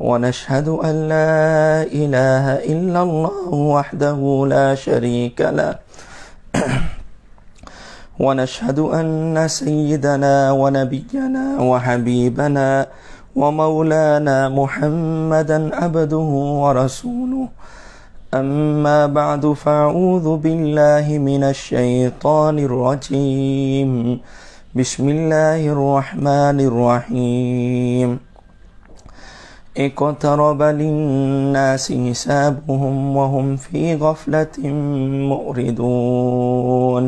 ونشهد أن لا إله إلا الله وحده لا شريك له ونشهد أن سيدنا ونبينا وحبيبنا ومولانا محمدا عبده ورسوله أما بعد فأعوذ بالله من الشيطان الرجيم بسم الله الرحمن الرحيم اقترب للناس حسابهم وهم في غفلة مؤردون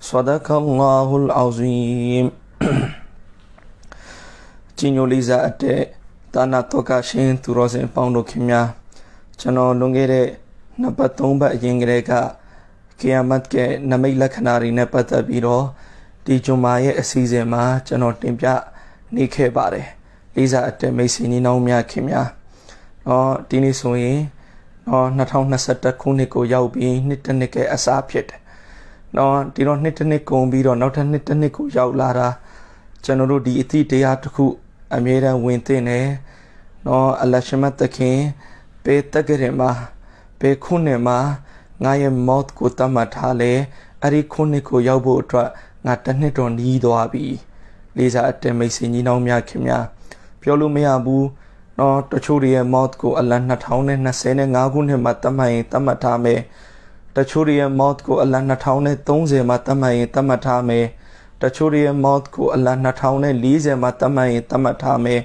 صدق الله العظيم ကျင်ညိုလေးစားအတဲ့တာနာတောကရှင်သူတော်စင်ပေါင်းတို့ခင်များကျွန်တော်လွန်ခဲ့တဲ့နှစ်ပတ်သုံးပတ်အရင်ကတည်းကကေယမတ်ကနမိတ်လက္ခဏာတွေနဲ့ပတ်သက်ပြီးတော့ဒီဂျွန်မာရဲ့အစီအစဉ်မှာကျွန်တော်တင်ပြနေခဲ့ပါတယ်။လေးစားအတက်မိတ်ဆွေနှီးနှောင်းများခင်များနော်ဒီနေ့ဆိုရင်နော်2021ခုနှစ်ကိုရောက်ပြီးနှစ်တစ်နှစ်ကအစားဖြစ်တယ်နော်ဒီတော့နှစ်တစ်နှစ်ကုန်ပြီးတော့နောက်ထပ်နှစ်တစ်နှစ်ကိုရောက်လာတာကျွန်တော်တို့ဒီအသည့်တရားတစ်ခုအမြဲတမ်းဝင်သင့်တယ်နော်အလရှမတ်သခင် ပေတကရမှာပေခုနှစ်မှာငါရဲ့ mouth ကိုတတ်မှတ်ထားလေအဲ့ဒီခုနှစ်ကိုရောက်ဖို့အတွက်ငါတစ်နှစ်တော့နီးသွားပြီ လေးစားအတ္တမိတ်ဆွေညီနောင်များခင်များပြောလို့မရဘူးနော်တချို့တွေရဲ့ mouth ကိုအလံ2025ခုနှစ်မှာသတ်မှတ်ရင်သတ်မှတ်ထားမယ်တချို့တွေရဲ့ mouth ကိုအလံ2030မှာသတ်မှတ်ရင်သတ်မှတ်ထားမယ်တချို့တွေရဲ့ mouth ကိုအလံ2040မှာသတ်မှတ်ရင်သတ်မှတ်ထားမယ်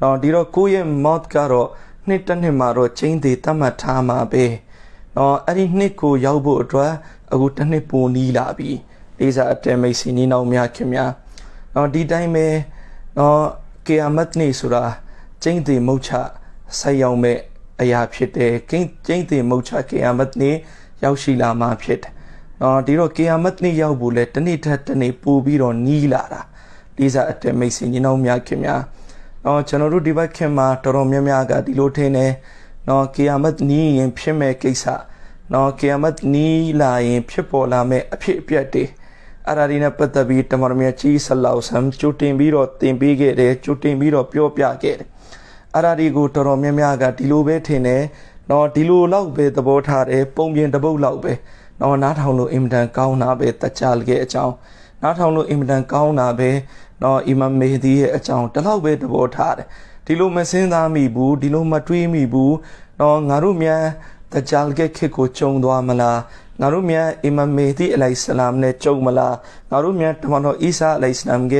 နော်ဒီတော့ကိုယ့်ရဲ့ mouth ကတော့နှစ်တစ်နှစ်မှာတော့ချိန်သေးသတ်မှတ်ထားမှာပဲနော်အဲ့ဒီနှစ်ကို ရောက်ဖို့အတွက်အခုတစ်နှစ်ပိုနီးလာပြီဒေစာအတဲမိတ်စီနီးနောက်များခင်များနော်ဒီတိုင်းပဲနော်ကေယာမတ်နေ့ဆိုတာကျင့်သိမုတ်ချဆက်ရောက်မဲ့အရာဖြစ်တယ်ကျင့်ကျင့်သိမုတ်ချကေယာမတ်နေ့ရောက်ရှိလာမှာဖြစ်တယ်နော်ဒီတော့ကေယာမတ်နေ့ရောက်ဖို့လဲတနေ့ထက်တနေ့ပို့ပြီးတော့နီးလာတာလေးစားအတက်မိတ်ဆွေညီနှောင်များခင်ဗျာနော်ကျွန်တော်တို့ဒီဘက်ခင်မှာတော်တော်များများကဒီလိုထင်တယ်နော်ကေယာမတ်နီးရင်ဖြစ်မဲ့ကိစ္စနော်ကေယာမတ်နီးလာရင် ဖြစ်ပေါ်လာမဲ့အဖြစ်အပျက်တွေအဲ့ဒါဒီနဲ့ပတ်သက်ပြီးတမန်တော်မြတ်ကြီးဆလောက်ဆမ်ကြိုတင်ပြီးတော့တင်ပေးခဲ့တယ်ကြိုတင်ပြီးတော့ပြောပြခဲ့တယ်အဲ့ဒါဒီကိုတော်တော်များများကဒီလိုပဲထင်တယ်နော်ဒီလိုလောက်ပဲသဘောထားတယ်ပုံပြင်တစ်ပုတ်လောက်ပဲနော်နားထောင်လို့အင်မတန်ကောင်းတာပဲတကြလခဲ့အကြောင်းနားထောင်လို့အင်မတန်ကောင်းတာပဲနော်အီမမ်မေဒီရဲ့အကြောင်းတလောက်ပဲသဘောထားတယ်ဒီလိုမစင်းသားမိဘူးဒီလိုမတွေးမိဘူးနော်ငါတို့မြန်တဂျာလ်ကဲခေကိုကြုံသွားမလားငါတို့မြန်အီမမ်မေဒီအလိုင်ဆလမ်နဲ့ကြုံမလားငါတို့မြန်တမန်တော်အီစာအလိုင်ဆလမ်က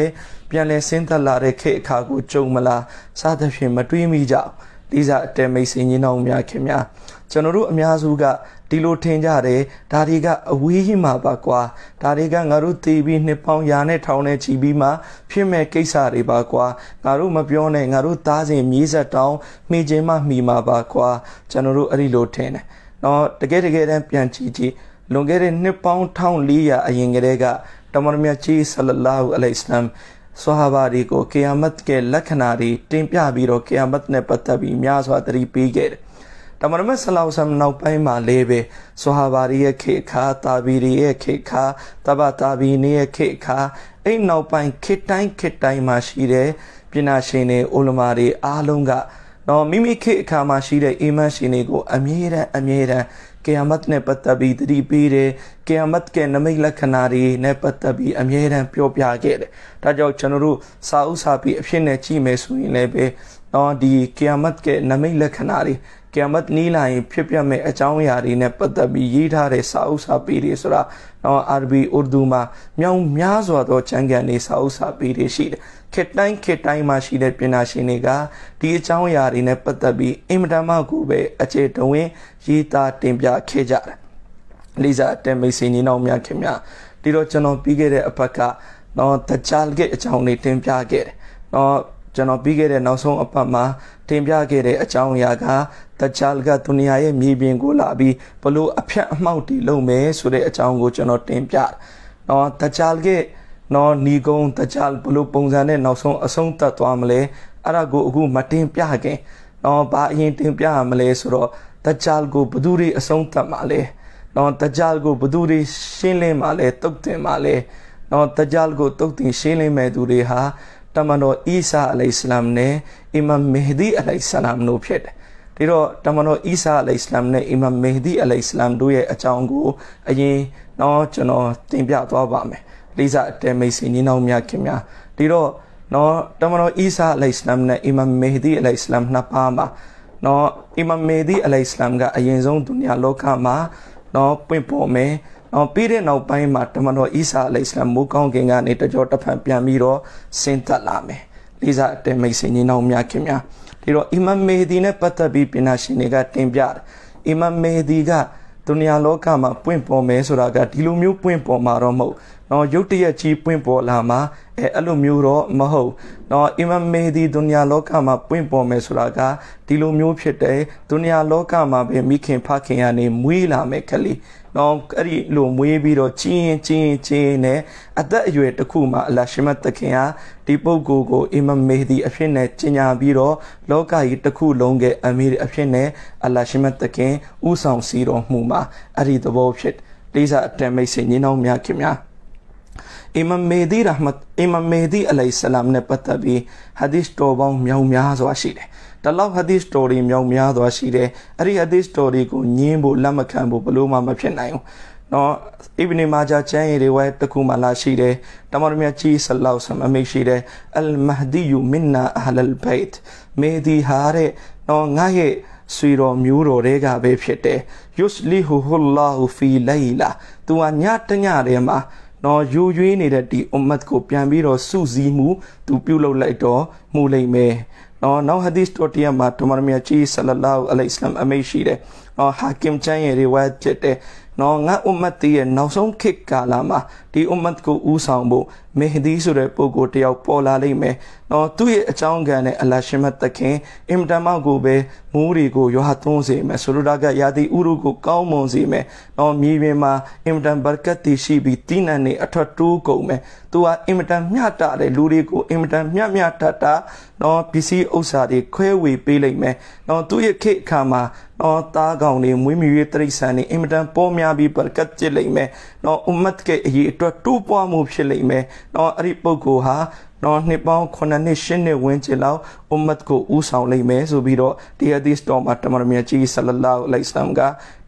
ပြန်လဲဆင်းသက်လာတဲ့ခေအခါကိုကြုံမလားစသဖြင့်မတွေးမိကြဘူးဒီစားအတဲမိတ်ဆင်ကြီးတော်များခင်များကျွန်တော်တို့အများစုကဒီလိုထင်ကြတယ်ဒါတွေကအဝေးကြီးမှာပါကွာဒါတွေကငါတို့သေပြီးနှစ်ပေါင်းရာနဲ့ထောင်နဲ့ချီပြီးမှဖြစ်မဲ့ကိစ္စတွေပါကွာငါတို့မပြောနဲ့ငါတို့သားစဉ်မြေးဆက်တောင်းမိချင်းမှမိမှာပါကွာကျွန်တော်တို့အဲ့ဒီလိုထင်တယ်နော်တကယ်တကယ်တမ်းပြန်ကြည့်ကြည့်လွန်ခဲ့တဲ့နှစ်ပေါင်း1400အရင်ကတည်းကတမန်တော်မြတ်ကြီးဆလလာဟူအလိုင်စလမ်ဆွာဘာတွေကိုကီယာမတ်ရဲ့လက္ခဏာတွေတင်ပြပြီးတော့ကီယာမတ်နဲ့ပတ်သက်ပြီးများစွာသတိပေးခဲ့တယ်တမန်တော်မြတ်ဆလောဆမ်နောက်ပိုင်းမှာလေးပဲဆွာဟာဘာရီရဲ့ခေခါတာဘီရီရဲ့ခေခါတဘတာဘီနီရဲ့ခေခါအဲ့နောက်ပိုင်းခေတိုင်းခေတိုင်းမှာရှိတဲ့ပညာရှင်တွေအိုလမာတွေအားလုံးကတော့မိမိခေအခါမှာရှိတဲ့အီမန်ရှင်တွေကို အမြဲတမ်းအမြဲတမ်းကယာမတ်နဲ့ပတ်သက်ပြီးသတိပေးတယ်ကယာမတ်ကနမိတ်လက္ခဏာတွေနဲ့ပတ်သက်ပြီးအမြဲတမ်းပြောပြခဲ့တယ်ဒါကြောင့်ကျွန်တော်တို့စာဥစာပြီးအဖြစ်နဲ့ကြည့်မယ်ဆိုရင်လည်းပဲတော့ဒီကယာမတ်ကနမိတ်လက္ခဏာတွေကယ်မတ်နီလာရင်ဖြစ်ပြမဲ့အကြောင်းအရာတွေနဲ့ပတ်သက်ပြီးရေးထားတဲ့စာအုပ်စာပေတွေဆိုတာတော့ Arabi Urdu မှာမြောင်များစွာသောကျမ်းဂန်တွေစာအုပ်စာပေတွေရှိတယ်ခေတ်တိုင်းခေတ်တိုင်းမှာရှိတဲ့ပညာရှင်တွေကဒီအကြောင်းအရာတွေနဲ့ပတ်သက်ပြီးအင်မတန်မှကိုပဲအခြေတဝင်းရေးသားတင်ပြခဲ့ကြတယ်လိဇာအတန်မိတ်ဆွေညီနောင်များခင်ဗျာဒီတော့ကျွန်တော်ပြီးခဲ့တဲ့အပတ်ကတော့တခြားကိအကြောင်းတွေတင်ပြခဲ့တယ်။တော့ကျွန်တော်ပြီးခဲ့တဲ့နောက်ဆုံးအပတ်မှာတင်ပြခဲ့တဲ့အကြောင်းအရာကတခြားကဒုနီယာရဲ့မြေပြင်ကိုလာပြီးဘလို့အဖြတ်အမှောက်တွေလုပ်မယ်ဆိုတဲ့အကြောင်းကိုကျွန်တော်တင်ပြတော့တခြားကနော်ညီကုံတခြားဘလို့ပုံစံနဲ့နောက်ဆုံးအဆုံးသတ်သွားမလဲအဲ့ဒါကိုအခုမတင်ပြခင်နော်ဘာအရင်တင်ပြရမလဲဆိုတော့တခြားကိုဘသူတွေအဆုံးသတ်မှာလဲနော်တခြားကိုဘသူတွေရှင်းလင်းမှာလဲတုတ်တင်မှာလဲနော်တခြားကိုတုတ်တင်ရှင်းလင်းမဲ့သူတွေဟာတမန်တော်အီဆာအလိုင်စလမ်နဲ့အီမမ်မဟဒီအလိုင်စလမ်တို့ဖြစ်တယ်ဒီတော့တမန်တော်အီဆာအလိုင်စလမ်နဲ့အီမမ်မဟဒီအလိုင်စလမ်တို့ရဲ့အကြောင်းကိုအရင်တော့ကျွန်တော်တင်ပြသွားပါမယ်လိစာအတဲမိတ်ဆွေညီနောင်များခင်ဗျာဒီတော့နော်တမန်တော်အီဆာအလိုင်စလမ်နဲ့အီမမ်မဟဒီအလိုင်စလမ်နှစ်ပါးမှာနော်အီမမ်မဟဒီအလိုင်စလမ်ကအရင်ဆုံးဒုနီယာလောကမှာနော်ပွင့်ပေါ်မယ်အောင်ပြီးတဲ့နောက်ပိုင်းမှာတမန်တော်အီစာအလိုင်စလမ်မိုးကောင်းခင်ကနေတကြောတစ်ဖန်ပြန်ပြီးတော့ဆင်းသက်လာမယ်လေးစားအတဲမိတ်ဆွေညီနောင်များခင်များဒီတော့အီမမ်မေဒီနဲ့ပတ်သက်ပြီးပညာရှင်တွေကတင်ပြတယ်အီမမ်မေဒီကဒုနီယာလောကမှာပွင့်ပေါ်မယ်ဆိုတာကဒီလိုမျိုးပွင့်ပေါ်မှာတော့မဟုတ်။နော် ရုတ်တရက်ကြီးပွင့်ပေါ်လာမှာအဲအဲ့လိုမျိုးတော့မဟုတ်။နော်အီမမ်မေဒီဒုနီယာလောကမှာပွင့်ပေါ်မယ်ဆိုတာကဒီလိုမျိုးဖြစ်တယ်။ဒုနီယာလောကမှာပဲမိခင်ဖခင်ကနေမွေးလာမယ်ခလေး။နော်အဲ့ဒီလိုမွေးပြီးတော့ကျင်းရင်ကျင်းရင်ကျင်းရင်နဲ့အသက်အရွယ်တစ်ခုမှာအလရှိမတ်တခင်ဟာဒီပုဂ္ဂိုလ်ကိုအမမေဒီအဖြစ်နဲ့ကျင်ညာပြီးတော့လောကကြီးတစ်ခုလုံးကအမေဒီအဖြစ်နဲ့အလရှိမတ်တခင်ဥဆောင်စီတော်မှုမှာအဲ့ဒီသဘောဖြစ် လေးစားအတန်မိတ်ဆွေညီနောင်များခင်ဗျာအီမမ်မေဒီရဟမတ်အီမမ်မေဒီအလိုင်ဆလမ်နဲ့ပတ်သက်ပြီးဟာဒီသ်တော်ပေါင်းမြောက်များစွာရှိတယ်ဒီလောက်ဟဒီစတိုရီမြောက်များစွာရှိတယ်အဲ့ဒီဟဒီစတိုရီကိုညင်းဖို့လက်မခံဖို့ဘလို့မှမဖြစ်နိုင်ဘူးနော်အီဗနီမာဂျာချမ်းရီတွေဝဲတကူမလာရှိတယ်တမန်တော်မြတ်ကြီးဆလောက်ဆမ်အမိရှိတယ်အလ်မဟဒီယူမင်နာအဟလ်ဘိတ်မေဒီဟာတဲ့နော်ငါရဲ့ဆွေတော်မျိုးတော်တွေကပဲဖြစ်တယ်ယုစလီဟူဟူလာဟူဖီလိုင်လာသူကညတညထဲမှာနော်ယူရွေးနေတဲ့ဒီအွမ်မတ်ကို ပြန်ပြီးတော့စုစည်းမှု သူပြုလုပ်လိုက်တော့မှုလိမ့်မယ်နော်နောက်ဟာဒီစ်တော်တရားမှာဒုမာရမီယာကြီးဆလလာဟူအလိုင်စလမ်အမိန့်ရှိတယ်နော်ဟာကင်ချန်ရဲ့ရီဝါဖြစ်တယ်နော်ငါအွမ်မတ်တီရဲ့နောက်ဆုံးခေတ်ကာလမှာဒီအွမ်မတ်ကိုဦးဆောင်ဖို့မေဟဒီဆိုတဲ့ပုဂ္ဂိုလ်တယောက်ပေါ်လာလိမ့်မယ်နော်သူ့ရဲ့အကြောင်းခံနဲ့အလရှင်မသခင်အင်တမကိုပဲမိုးတွေကိုရွာသွန်းစေမယ်ဆိုလိုတာကရာသီဥတုကိုကောင်းမွန်စေမယ်နော်မြေပြင်မှာအင်တန်ဘာကတ်တီရှိပြီးတိနန်နေအထွတ်တိုးကုန်မယ်သူဟာအင်တန်မျှတတဲ့လူတွေကိုအင်တန်မျှမျှတတနော်ပစ္စည်းဥစ္စာတွေခွဲဝေပေးလိုက်မယ်နော်သူ့ရဲ့ခေတ်အခါမှာနော်သားကောင်တွေမွေးမြူရေးတရိษံတွေအင်မတန်ပေါ်များပြီးဘာကတ်ကျစ်လိမ့်မယ်နော်ဥမတ်ကအရေးအတွက်တိုးပွားမှုဖြစ်လိမ့်မယ်နော်အဲ့ဒီပုဂ္ဂိုလ်ဟာတော့နှစ်ပေါင်း9နှစ်10နှစ်ဝန်းကျင်လောက်အွမ်မတ်ကိုဥဆောင်လိမ့်မယ်ဆိုပြီးတော့ဒီဟဒီစ်တော်မှာ တမန်တော်မြတ်ကြီးဆလလောအလိုင်ဆမ်က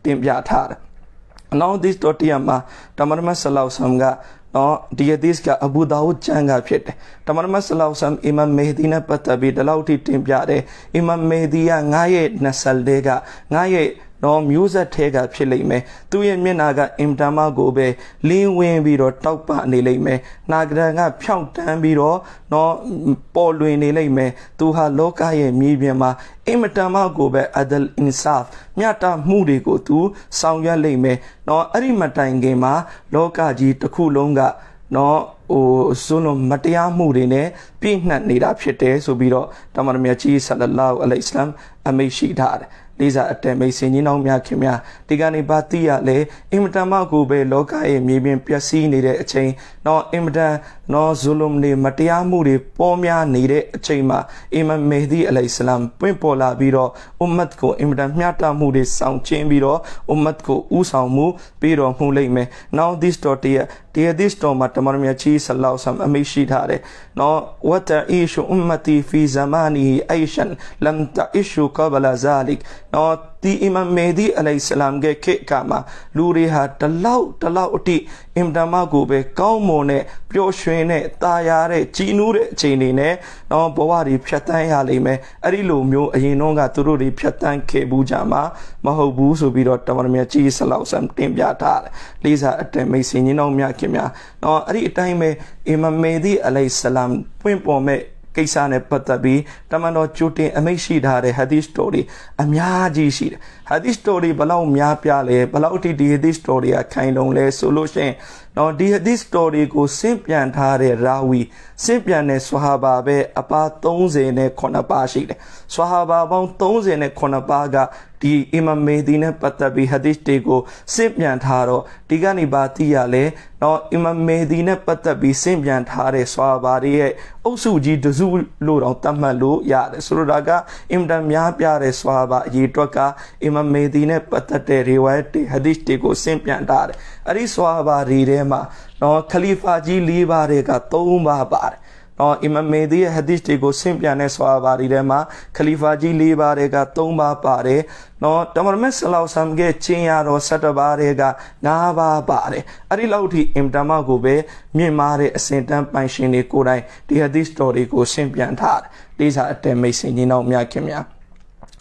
တင်ပြထားတယ်။နောက်ဒီစ်တော်တရားမှာတမန်တော်ဆလောဆမ်ကနော်ဒီဟဒီစ်ကအဘူဒါဝုဒ်ကျမ်းကဖြစ်တယ်။တမန်တော်ဆလောဆမ်အီမမ်မေဟဒီနဲ့ပတ်သက်ပြီးဒီလောက်ထိတင်ပြတယ်။အီမမ်မေဟဒီကငါရဲ့နဆလ်တွေကငါရဲ့နော်မျိုးဆက်ထဲကဖြစ်လိမ့်မယ်သူရဲ့မျက်နာကအင်တမကိုပဲလင်းဝင်ပြီးတော့တောက်ပနေလိမ့်မယ်နာဂရန်ကဖြောင့်တန်းပြီးတော့နော်ပေါ်လွင်နေလိမ့်မယ်သူဟာလောကရဲ့မြေပြင်မှာအင်မတန်မကိုပဲ adal insaf မြတ်တာမှုတွေကိုသူ ဆောင်ရွက်လိမ့်မယ်နော်အဲ့ဒီမတိုင်ခင်မှာလောကကြီးတစ်ခုလုံးကနော်ဟိုစွန်းလုံးမတရားမှုတွေနဲ့ပြည့်နှက်နေတာဖြစ်တယ်ဆိုပြီးတော့တမန်တော်မြတ်ကြီးဆလလောအလိုင်စလမ်အမိန့်ရှိထားတယ်လေးစားအတက်မိတ်ဆင်ကြီးနှောင်းများခင်များဒီကနေ့ဘာသိရလဲအင်မတန်မှကိုပဲလောကရဲ့မြေပြင်ပျက်စီးနေတဲ့အချိန်တော့အင်မတန်နော်ဇူလုံနေမတရားမှုတွေပေါ်များနေတဲ့အချိန်မှာအီမမ်မေဒီအလိုင်ဆလမ်ပွင့်ပေါ်လာပြီးတော့အွမ်မတ်ကိုအင်မတန်မျှတမှုတွေဆောင်ကျင်းပြီးတော့အွမ်မတ်ကိုဥဆောင်မှုပြီးတော်မှုလိမ့်မယ်။ Now this dot တရတရ this dot မှာတမန်တော်မြတ်ကြီးဆလောက်ဆမ်အမိရှိထားတယ်။နော် what ta'ishu ummati fi zamani aishan lam ta'ishu qabla zalik နော်ဒီအီမမ်မေဒီအလိုင်ဆလမ်ရဲ့ခေတ်ကမှာလူတွေဟာတလောက် တလောက်အထိအင်တမကိုပဲကောင်းမွန်တဲ့ပျော်ရွှင်တဲ့တာယာတဲ့ကြည်နူးတဲ့အချိန်တွေနဲ့နော်ဘဝတွေဖြတ်တန်းရလိမ့်မယ်အဲ့ဒီလိုမျိုးအရင်တော့ကသူတို့တွေဖြတ်တန်းခဲ့ဘူးကြမှာမဟုတ်ဘူးဆိုပြီးတော့တမန်တော်များကြီးဆလောက်ဆမ်တင်ပြထားတယ်လေးစားအတန်မိတ်ဆင်ကြီးတော်များခင်ဗျာနော်အဲ့ဒီအတိုင်းပဲအီမမ်မေဒီအလိုင်ဆလမ်ပွင့်ပေါ်မဲ့ကိစ္စနဲ့ပတ်သက်ပြီးတမန်တော်ကြိုတင် အမိန့်ရှိထားတဲ့ hadith story အများကြီးရှိတယ် hadith story ဘလောက်များပြားလဲဘလောက်အထိဒီ hadith story ကခိုင်လုံလဲဆိုလို့ရှိရင်နော်ဒီ hadith story ကိုဆင့်ပြန်ထားတဲ့ရာဝီဆင့်ပြန်တဲ့ဆွာဟာဘာပဲအပါ30နဲ့9ပါရှိတယ်ဆွာဟာဘာပေါင်း30နဲ့9ပါကဒီအီမမ်မေဒီနဲ့ပတ်သက်ပြီး hadith တွေကိုဆင့်ပြန်ထားတော့ဒီကနေပါသိရလဲနော်အီမမ်မေဒီနဲ့ပတ်သက်ပြီးဆင့်ပြန်ထားတဲ့ဆွာဟာဘာတွေရဲ့အုပ်စုကြီးတစုလို့တော့သတ်မှတ်လို့ရတယ်ဆိုလိုတာကအင်တန်များပြတဲ့ဆွာဟာဘာအရေးအတွက်ကအီမမ်မေဒီနဲ့ပတ်သက်တဲ့ riwayat တွေ hadith တွေကိုဆင့်ပြန်ထားတယ်အဲ့ဒီဆွာဟာဘာတွေထဲမှာနော်ခလီဖာကြီး၄ပါးတွေက၃ပါးပါတယ်နော်အီမမ်မေဒီရဲ့ဟဒီစ်တွေကိုဆင့်ပြန်တဲ့ဆွာဘာဒီထဲမှာ ခလီဖာကြီး၄ပါးတွေက၃ပါးပါတယ်နော်တမရမက်ဆလောက်ဆမ်ကဲချင်းရတော်၁၇ပါးတွေက၅ပါးပါတယ်အဲ့ဒီလောက်ထိအင်တမကိုပဲမြင့်မားတဲ့အစင်တန်းပိုင်ရှင်တွေကိုတိုင်းဒီဟဒီစ်တော်တွေကိုဆင့်ပြန်ထားတယ်ဒေသအတဲမိတ်ဆင်ကြီးနောက်များခင်များ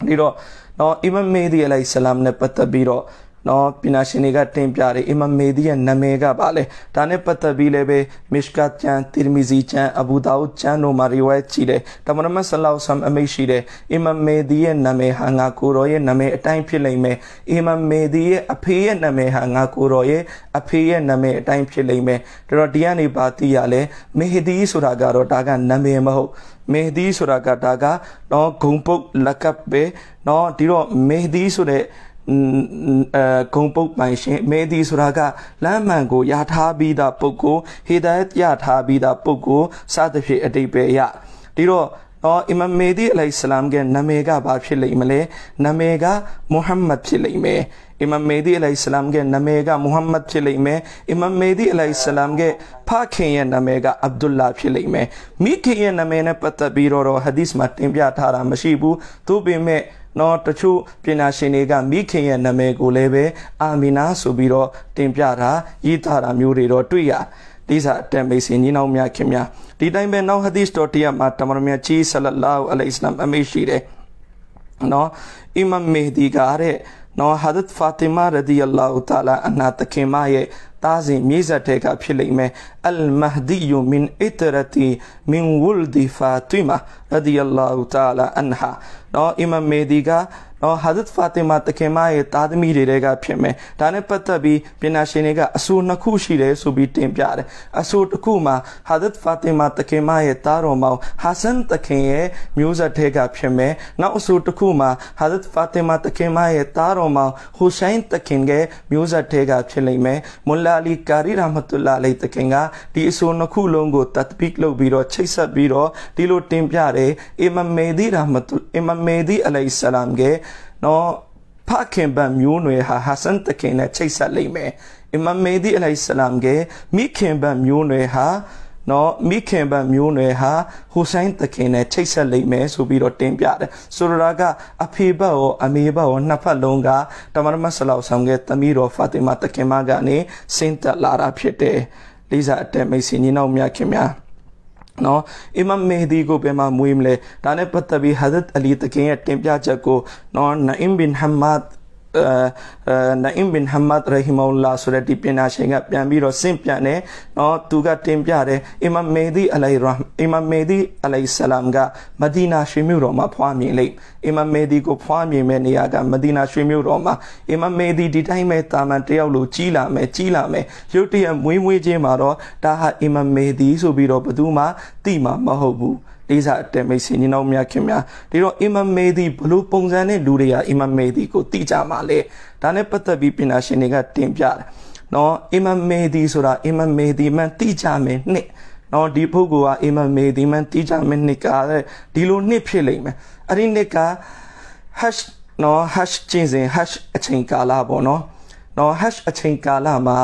ဒီတော့နော်အီမမ်မေဒီအလိုင်ဆလမ်နဲ့ပတ်သက်ပြီးတော့နော်ပညာရှင်တွေကတင်ပြတယ်အီမမ်မေဒီရဲ့နာမည်ကပါလေဒါနဲ့ပတ်သက်ပြီးလည်းပဲမစ်ကာချန်တီရမီဇီချန်အဘူဒါဝုဒ်ချန်တို့မှာ riwayat ရှိတယ်တမန်တော်ဆလောက်ဆမ်အမိတ်ရှိတယ်အီမမ်မေဒီရဲ့နာမည်ဟာငါကိုရောရဲ့နာမည်အတိုင်းဖြစ်လိမ့်မယ်အီမမ်မေဒီရဲ့အဖေရဲ့နာမည်ဟာငါကိုရောရဲ့အဖေရဲ့နာမည်အတိုင်းဖြစ်လိမ့်မယ်ဒါတော့ဒီကနေပါသိရလဲမေဟဒီဆိုတာကတော့ဒါကနာမည်မဟုတ်မေဟဒီဆိုတာကဒါကတော့ဂုံပုတ်လက်ကပ်ပဲเนาะဒီတော့မေဟဒီဆိုတဲ့အဲဂုံပုတ်ပိုင်ရှင်မဲဒီဆိုတာကလမ်းမှန်ကိုရထားပြီးသားပုဂ္ဂိုလ်ဟေဒတ်ရထားပြီးသားပုဂ္ဂိုလ်စသဖြင့်အတိတ်ပဲရဒီတော့တော့အီမမ်မေဒီအလိုင်ဆလမ်ကနာမည်ကဘာဖြစ်လိမ့်မလဲနာမည်ကမုဟမ္မဒ်ဖြစ်လိမ့်မယ်အီမမ်မေဒီအလိုင်ဆလမ်ကနာမည်ကမုဟမ္မဒ်ဖြစ်လိမ့်မယ်အီမမ်မေဒီအလိုင်ဆလမ်ကဖခင်ရဲ့နာမည်ကအဗ္ဒူလာဖြစ်လိမ့်မယ်မိခင်ရဲ့နာမည်နဲ့ပတ်သက်ပြီးတော့ဟဒီသ်မှာတင်ပြထားတာမရှိဘူးသို့ပေမဲ့နော်တချို့ပညာရှင်တွေကမိခင်ရဲ့နာမည်ကိုလည်းပဲအာမီနာဆိုပြီးတော့တင်ပြတာရေးသားတာမျိုးတွေတော့တွေ့ရဒီစာတန်မိတ်ဆင်ညီနောင်များခင်များဒီတိုင်းပဲနောက်ဟဒီစ်တော်တရားမှာတမန်တော်များကြီးဆလလာဟူအလိုင်စလမ်အမေရှိတယ်နော်အီမမ်မေဒီကတဲ့နော်ဟာဒတ်ဖာတီမာရဒီအလ္လာဟူတာလာအနာတခင်မရဲ့သားစဉ်မြေးဆက်ထဲကဖြစ်လိမ့်မယ်အလ်မဟဒီယုမင်အီတရတီမင်ဝလ်ဒီဖာတီမာရဒီအလာဟူတာလာအန်ဟာနော်အီမမ်မေဒီကော်ဟာဇတ်ဖာတီမာတခင်မရဲ့သားသမီးတွေကဖြစ်မယ်ဒါနဲ့ပတ်သက်ပြီးပညာရှင်တွေကအဆိုနှစ်ခုရှိတယ်ဆိုပြီးတင်ပြတယ်အဆိုတစ်ခုမှာဟာဇတ်ဖာတီမာတခင်မရဲ့သားတော်မောင်ဟာဆန်တခင်ရဲ့မျိုးဆက်ထဲကဖြစ်မယ်နောက်အဆိုတစ်ခုမှာဟာဇတ်ဖာတီမာတခင်မရဲ့သားတော်မောင်ဟူရှိုင်းတခင်ရဲ့မျိုးဆက်ထဲကဖြစ်လိမ့်မယ်မွလလာအလီကာရီရာမတူလာလေးတခင်ကဒီအဆိုနှစ်ခုလုံးကိုတတ်ပိကလုပ်ပြီးတော့ချိတ်ဆက်ပြီးတော့ဒီလိုတင်ပြတယ်အီမမေဒီရာမတူအီမမေဒီအလိုင်ဆလမ်ကနော်ဖခင်ဗမျိုးနွယ်ဟာဟာဆန်တခင်နဲ့ချိတ်ဆက်လိမ့်မယ်အီမမေဒီအလိုင်ဆလမ်ကမိခင်ဗမျိုးနွယ်ဟာနော်မိခင်ဘက်မျိုးနွယ်ဟာဟူဆိုင်သခင်နဲ့ချိတ်ဆက်လိမ့်မယ်ဆိုပြီးတော့တင်ပြတယ်ဆိုလိုတာက အဖေဘက်ရောအမေဘက်ရောနှစ်ဖက်လုံးကတမန်တော်ဆလောက်ဆောင်ကသမီးတော်ဖာတီမာသခင်မကနေဆင်းသက်လာတာဖြစ်တယ်လိစာအတက်မိတ်ဆွေညီနောက်များခင်များနော်အီမမ်မေဟဒီကိုပြန်မမွေးမလဲဒါနဲ့ပတ်သက်ပြီးဟာဇတ်အလီတကင်ရဲ့တင်ပြချက်ကိုနော်နအင်ဘင်ဟမ္မတ်နာအင်ဘင်ဟမတ်ရဟီမောလာဆိုတဲ့ဒီပညာရှင်ကပြန်ပြီးတော့ဆင့်ပြန်တယ်နော်သူကတင်ပြတယ်အီမမ်မေဒီအလိုင်ရာအီမမ်မေဒီအလိုင်ဆလမ်ကမဒီနာရွှေမြို့တော်မှာဖွားမြင်လိုက်အီမမ်မေဒီကိုဖွားမြင်မဲ့နေရာကမဒီနာရွှေမြို့တော်မှာအီမမ်မေဒီဒီတိုင်းပဲတာမန်တယောက်လိုကြီးလာမယ်ကြီးလာမယ်ရုတ်တရက်မွေးမွေးချင်းမှာတော့ဒါဟာအီမမ်မေဒီဆိုပြီးတော့ဘယ်သူမှသိမှာမဟုတ်ဘူးလေးစားအတဲမိတ်ဆွေညီနောင်များခင်များဒီတော့အီမမေဒီဘလို့ပုံစံနဲ့လူတွေကအီမမေဒီကိုသိကြမှာလဲဒါနဲ့ပတ်သက်ပြီးပညာရှင်တွေကတင်ပြတယ်နော်အီမမေဒီဆိုတာအီမမေဒီမှန်သိကြမယ်နှစ်နော်ဒီပုဂ္ဂိုလ်ကအီမမေဒီမှန်သိကြမယ်နှစ်ကလည်းဒီလိုနှစ်ဖြစ်လိမ့်မယ်အဲ့ဒီနှစ်က hash နော် hash ကျင့်စဉ် hash အချိန်ကာလပေါ့နော် နော် hash အချိန်ကာလမှာ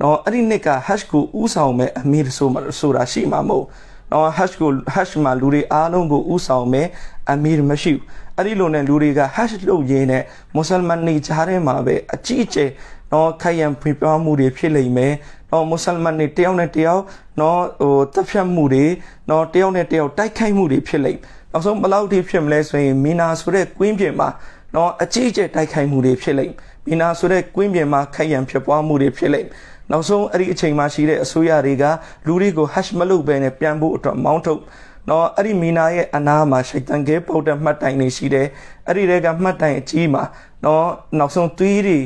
နော်အဲ့ဒီနှစ်က hash ကိုဥဆောင်မဲ့အမေဆိုဆိုတာရှိမှာမဟုတ်နော် hash ကို hash မှာလူတွေအားလုံးကိုဥဆောင်မယ်အမီရမရှိဘူးအဲ့ဒီလိုနဲ့လူတွေက hash လုပ်ရင်းနဲ့မွတ်စလမန်နေကြားထဲမှာပဲအကြီးအကျယ်နော်ခိုင်ရန်ဖိပွားမှုတွေဖြစ်လိမ့်မယ်နော်မွတ်စလမန်တွေတယောက်နဲ့တယောက်နော်ဟိုတပ်ဖြတ်မှုတွေနော်တယောက်နဲ့တယောက်တိုက်ခိုက်မှုတွေဖြစ်လိမ့်နောက်ဆုံးဘလောက်ထိဖြစ်မလဲဆိုရင်မီနာဆိုတဲ့ကွင်းပြင်မှာနော်အကြီးအကျယ်တိုက်ခိုက်မှုတွေဖြစ်လိမ့်မီနာဆိုတဲ့ကွင်းပြင်မှာခိုင်ရန်ဖြစ်ပွားမှုတွေဖြစ်လိမ့်နောက်ဆုံးအဲ့ဒီအချိန်မှရှိတဲ့အစိုးရတွေကလူတွေကို hash မလုပ်ဘဲနဲ့ပြန်ဖို့အတွက်မောင်းထုတ်နော်အဲ့ဒီမီနာရဲ့အနားမှာရှိုက်တန်ကဲပုတ်တဲ့မှတ်တိုင်တွေရှိတယ်အဲ့ဒီတဲကမှတ်တိုင်အကြီးမှာနော်နောက်ဆုံးသွေးတွေ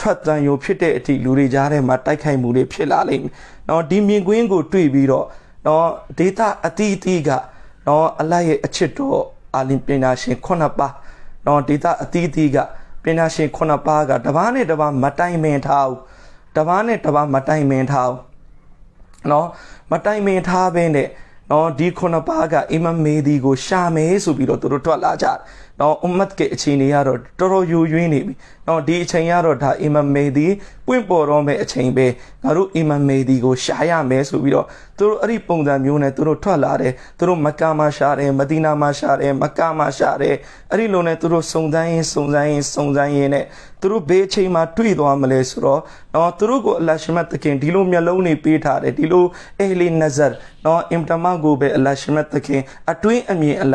ထွက်တန်ရုံဖြစ်တဲ့အထိလူတွေကြားထဲမှာတိုက်ခိုက်မှုတွေဖြစ်လာလိမ့်မယ်နော်ဒီမြင်ကွင်းကိုတွေ့ပြီးတော့နော်ဒေတာအတီးအတီးကနော်အလိုက်ရဲ့အချစ်တော်အာလင်ပညာရှင် ခုနှစ်ပါးနော်ဒေတာအတီးအတီးကပညာရှင် ခုနှစ်ပါးကတပားနဲ့တပားမတိုင်ပင်ထားဘူးတပားနဲ့တပားမတိုင်ပင်ထားเนาะမတိုင်ပင်ထားဘဲနဲ့နော်ဒီခုနှစ်ပါးကအမမေဒီကိုရှာမယ်ဆိုပြီးတော့သူတို့ထွက်လာကြတယ်။နော်အွမ်မတ်ရဲ့အခြေအနေကတော့တော်တော်ယိုယွင်းနေပြီ။နော်ဒီအချိန်ကတော့ဒါအမမေဒီပွင့်ပေါ်တော့မယ့်အချိန်ပဲ။ငါတို့အမမေဒီကိုရှာရမယ်ဆိုပြီးတော့သူတို့အဲ့ဒီပုံစံမျိုးနဲ့သူတို့ထွက်လာတယ်။သူတို့မက္ကာမှာရှာတယ်၊မဒီနာမှာရှာတယ်၊မက္ကာမှာရှာတယ်။အဲ့ဒီလိုနဲ့သူတို့စုံစမ်းရင်းစုံစမ်းရင်းစုံစမ်းရင်းနဲ့သူတို့ဘေးအချိန်မှာတွေ့သွားမလဲဆိုတော့နော်သူတို့ကိုအလရှမတ်သခင်ဒီလိုမျက်လုံးတွေပေးထားတယ်ဒီလိုအဲလီနဇတ်နော်အင်တမကိုပဲအလရှမတ်သခင် အတွင်းအမြင်အ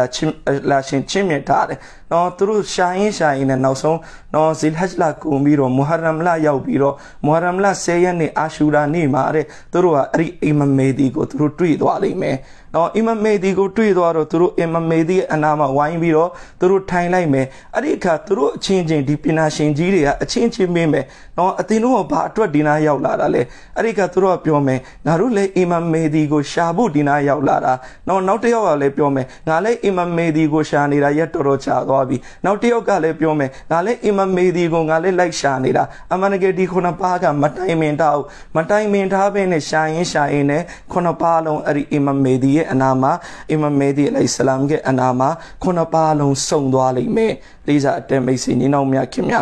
လရှင်ချင်းမြင်ထားတယ်နော်သူတို့ရှာရင်ရှာရင်နဲ့နောက်ဆုံးနော်ဇီလဟဂျ်လာကုန်ပြီးတော့မူဟာရမ်လာရောက်ပြီးတော့မူဟာရမ်လာ10ရက်နေ့အာရှူရာနေ့မှာတဲ့သူတို့ကအဲ့ဒီအီမမေဒီကိုသူတို့တွေ့သွားလိမ့်မယ်နော်အီမမေဒီကိုတွေ့သွားတော့သူတို့အီမမေဒီရဲ့အနာမှာဝိုင်းပြီးတော့သူတို့ထိုင်လိုက်မယ်အဲ့ဒီအခါသူတို့အချင်းချင်းဒီပညာရှင်ကြီးတွေကအချင်းချင်းမင်းမယ်နော်အတင်းတို့ကဘာအတွက်ဒီနာရောက်လာတာလဲအဲ့ဒီအခါသူတို့ကပြောမယ်ငါတို့လည်းအီမမေဒီကိုရှာဖို့ဒီနာရောက်လာတာနော်နောက်တစ်ယောက်ကလည်းပြောမယ်ငါလည်းအီမမေဒီကိုရှာနေတာရက်တော်တော်ကြာသွားသွားပြီနောက်တယောက်ကလည်းပြောမယ်ငါလည်းအင်မမေဒီကိုငါလည်းလိုက်ရှာနေတာအမှန်တကယ်ဒီခုနပါးကမတိုင်မင်တာဘူးမတိုင်မင်ထားဘဲနဲ့ရှာရင်ရှာရင်နဲ့ခုနပါးလုံးအဲ့ဒီအင်မမေဒီရဲ့အနာမှာအင်မမေဒီအလိုင်ဆလမ်ရဲ့အနာမှာခုနပါးလုံးစုံသွားလိမ့်မယ်လေးစားအတဲမိတ်ဆွေညီနောင်များခင်ဗျာ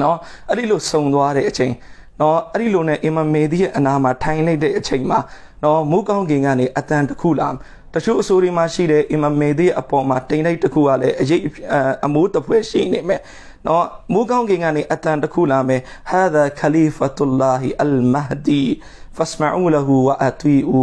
နော်အဲ့ဒီလိုစုံသွားတဲ့အချိန်နော်အဲ့ဒီလိုနဲ့အင်မမေဒီရဲ့အနာမှာထိုင်လိုက်တဲ့အချိန်မှာနော်မူးကောင်းကင်ကနေအတန်တစ်ခုလာတချို့အဆိုတွေမှာရှိတယ်အင်မမေသေးအပေါ်မှာတိမ်လိုက်တစ်ခုကလည်းအရေးအမိုးတစ်ဖွဲရှိနေမယ်နော်မိုးကောင်းကင်ကနေအတန်တစ်ခုလာမယ်ဟာဒါခလီဖတ်တူလာဟီအလ်မဟဒီဖတ်စမအူလဟူဝအတီအူ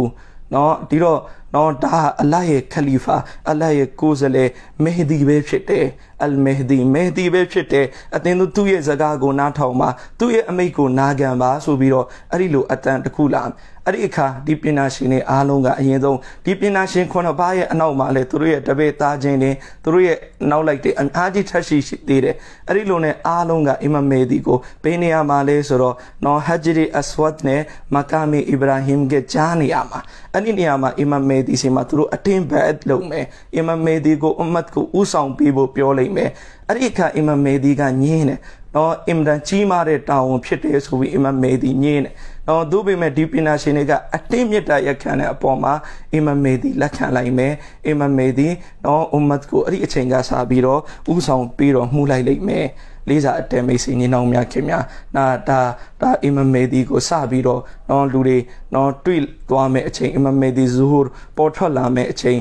နော်ဒီတော့နော်ဒါအလ္လာဟ်ရဲ့ခလီဖာအလ္လာဟ်ရဲ့ကိုယ်စားလှယ်မဟဒီပဲဖြစ်တယ်အလ်မဟဒီမဟဒီပဲဖြစ်တယ်အသင်တို့သူ့ရဲ့ဇကာကိုနားထောင်ပါသူ့ရဲ့အမိတ်ကိုနားခံပါဆိုပြီးတော့အဲ့ဒီလိုအတန်တစ်ခုလာအဲ့ဒီအခါဒီပညာရှင်တွေအားလုံးကအရင်ဆုံးဒီပညာရှင်ခုနှစ်ပါးရဲ့အနောက်မှာလည်းသူတို့ရဲ့တပည့်သားချင်းတွေသူတို့ရဲ့နောက်လိုက်တဲ့အအားကြီးထက်ရှိရှိသေးတယ်အဲ့ဒီလိုနဲ့အားလုံးကအင်မမေဒီကိုပေးနေရမှာလဲဆိုတော့နော်ဟဂျရီအစဝတ်နဲ့မကာမီအီဗရာဟင်ကကြားနေရမှာအဲ့ဒီနေရာမှာအင်မမေဒီစီမှာသူတို့အတင်းဘက်လုပ်မယ်အင်မမေဒီကိုအမတ်ကိုဥဆောင်ပေးဖို့ပြောလိုက်မယ်အဲ့ဒီအခါအင်မမေဒီကညင်းတယ်နော်အင်မတန်ကြီးမားတဲ့တာဝန်ဖြစ်တယ်ဆိုပြီးအင်မမေဒီညင်းတယ်နော်သို့ပေမဲ့ဒီပညာရှင်တွေကအတင်းမြတ်တာရခံတဲ့အပေါ်မှာအင်မမေဒီလက်ခံလိုက်မယ်အင်မမေဒီနော်အွမ်မတ်ကိုအဲ့ဒီအချိန်ကစပြီးတော့ဥဆောင်ပြီးတော့မှုလိုက်လိမ့်မယ်လေးစားအတဲမိတ်ဆွေညီနောင်များခင်များနာဒါဒါအင်မမေဒီကိုစပြီးတော့နော်လူတွေနော်တွေ့သွားမယ့်အချိန်အင်မမေဒီဇူဟူပေါ်ထွက်လာမယ့်အချိန်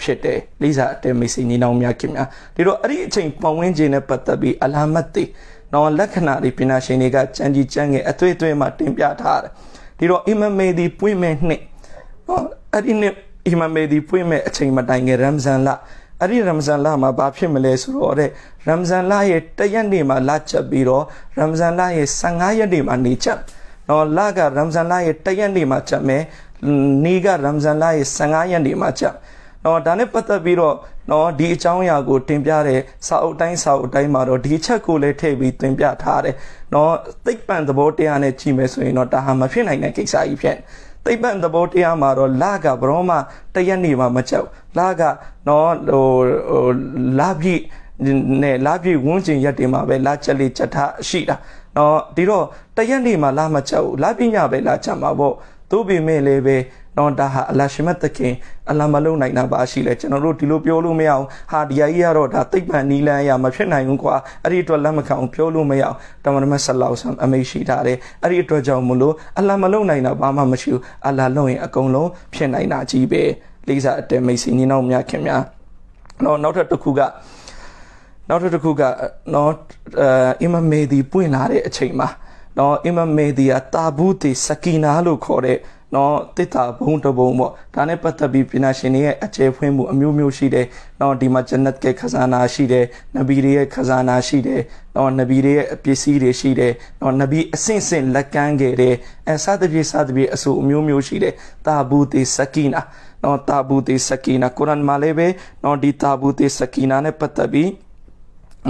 ဖြစ်တယ်လေးစားအတဲမိတ်ဆွေညီနောင်များခင်များဒီတော့အဲ့ဒီအချိန်ပတ်ဝန်းကျင်နဲ့ပတ်သက်ပြီးအလာမတ်တွေနော်လက္ခဏာတွေပညာရှင်တွေကကြံကြီးကြံငယ်အသွေးအသွေးမှတင်ပြထားတယ်ဒီတော့အီမမေဒီပွင့်မဲ့နှစ်နော်အဲ့ဒီနှစ်အီမမေဒီပွင့်မဲ့အချိန်မတိုင်ခင်ရမ်ဇန်လအဲ့ဒီရမ်ဇန်လမှာဘာဖြစ်မလဲဆိုတော့တဲ့ရမ်ဇန်လရဲ့တရက်နေ့မှာလာချက်ပြီးတော့ရမ်ဇန်လရဲ့15ရက်နေ့မှာနေချက်နော်လကရမ်ဇန်လရဲ့တရက်နေ့မှာချက်မယ်နေ့ကရမ်ဇန်လရဲ့15ရက်နေ့မှာချက်နော်ဒါနဲ့ပတ်သက်ပြီးတော့နော်ဒီအကြောင်းအရာကိုတင်ပြတဲ့စာအုပ်တိုင်းစာအုပ်တိုင်းမှာတော့ဒီချက်ကိုလည်းထည့်ပြီးတင်ပြထားတယ်နော်သိပ္ပံသဘောတရားနဲ့ကြည့်မယ်ဆိုရင်တော့ဒါဟာမဖြစ်နိုင်တဲ့ကိစ္စကြီးဖြစ်သိပ္ပံသဘောတရားမှာတော့လကဘရောမတရက်နေမှာမကြောက်လကနော်ဟိုလပြည့်နဲ့လပြည့်ဝန်းကျင်ရက်တွေမှာပဲလချက်လေးချက်ထားရှိတာနော်ဒီတော့တရက်နေမှာလမကြောက်လပြည့်ညပဲလချက်မှာပေါ့သို့ပေမဲ့လည်းပဲနော်ဒါဟာအလရှမတ်သခင်အလမလုံးနိုင်တာပါရှိလဲကျွန်တော်တို့ဒီလိုပြောလို့မရအောင်ဟာဒီအကြီးကတော့ဒါသိပ္ပံနီလန်းအရာမဖြစ်နိုင်ဘူးကွာအဲ့ဒီအတွက်လက်မခံအောင်ပြောလို့မရအောင်တမန်တော်ဆလောက်ဆမ်အမိရှိထားတယ်အဲ့ဒီအတွက်ကြောင့်မလို့အလမလုံးနိုင်တာဘာမှမရှိဘူးအလလုံးရင်အကုန်လုံးဖြစ်နိုင်တာကြီးပဲလေးစားအတဲမိတ်ဆွေညီနောင်များခင်များနော်နောက်ထပ်တစ်ခုက နောက်ထပ်တစ်ခုကနော်အဲအီမမေဒီပွင့်လာတဲ့အချိန်မှာနော်အီမမေဒီကတာဘူးတီစကီနာလို့ခေါ်တဲ့နော်တစ်တာဘုံတဘုံပေါ့ဒါနဲ့ပတ်သက်ပြီးပညာရှင်တွေရဲ့အကျယ်ဖွင့်မှုအမျိုးမျိုးရှိတယ်နော်ဒီမှာဂျန်နတ်ရဲ့ခဇာနာရှိတယ်နဗီတွေရဲ့ခဇာနာရှိတယ်နော်နဗီတွေရဲ့ပစ္စည်းတွေရှိတယ်နော်နဗီအဆင့်ဆင့်လက်ကမ်းခဲ့တယ်အဲစသဖြင့်စသဖြင့်အဆိုအမျိုးမျိုးရှိတယ်တာဘူတေစကီနာ နော်တာဘူတေစကီနာ ကုရ်အာန်မှာလည်းပဲနော်ဒီတာဘူတေစကီနာနဲ့ပတ်သက်ပြီး